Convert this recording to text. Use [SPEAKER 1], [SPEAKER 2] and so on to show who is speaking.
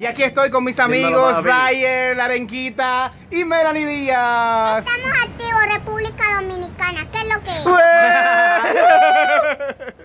[SPEAKER 1] Y aquí estoy con mis amigos Ryan,
[SPEAKER 2] Larenquita y Melanie Díaz.
[SPEAKER 3] Estamos activos,
[SPEAKER 4] República Dominicana.